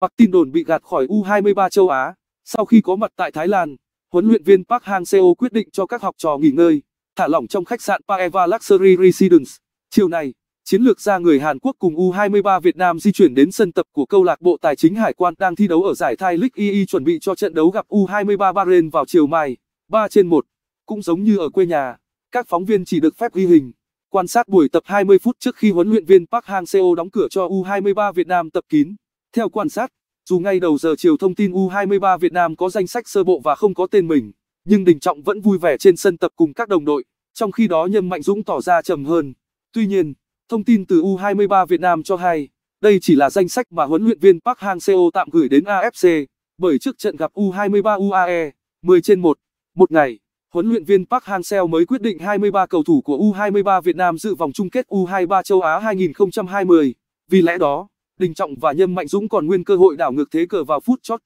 Mặc tin đồn bị gạt khỏi U23 châu Á. Sau khi có mặt tại Thái Lan, huấn luyện viên Park Hang-seo quyết định cho các học trò nghỉ ngơi, thả lỏng trong khách sạn Paeva Luxury Residence. Chiều nay, chiến lược gia người Hàn Quốc cùng U23 Việt Nam di chuyển đến sân tập của câu lạc bộ Tài chính Hải quan đang thi đấu ở giải Thai League II e e chuẩn bị cho trận đấu gặp U23 Bahrain vào chiều mai, 3 trên 1. Cũng giống như ở quê nhà, các phóng viên chỉ được phép ghi hình. Quan sát buổi tập 20 phút trước khi huấn luyện viên Park Hang-seo đóng cửa cho U23 Việt Nam tập kín. Theo quan sát, dù ngay đầu giờ chiều thông tin U23 Việt Nam có danh sách sơ bộ và không có tên mình, nhưng Đình Trọng vẫn vui vẻ trên sân tập cùng các đồng đội, trong khi đó Nhâm Mạnh Dũng tỏ ra trầm hơn. Tuy nhiên, thông tin từ U23 Việt Nam cho hay, đây chỉ là danh sách mà huấn luyện viên Park Hang-seo tạm gửi đến AFC, bởi trước trận gặp U23 UAE, 10 trên 1, một ngày, huấn luyện viên Park Hang-seo mới quyết định 23 cầu thủ của U23 Việt Nam dự vòng chung kết U23 châu Á 2020. Vì lẽ đó, Đình Trọng và Nhâm Mạnh Dũng còn nguyên cơ hội đảo ngược thế cờ vào phút chót.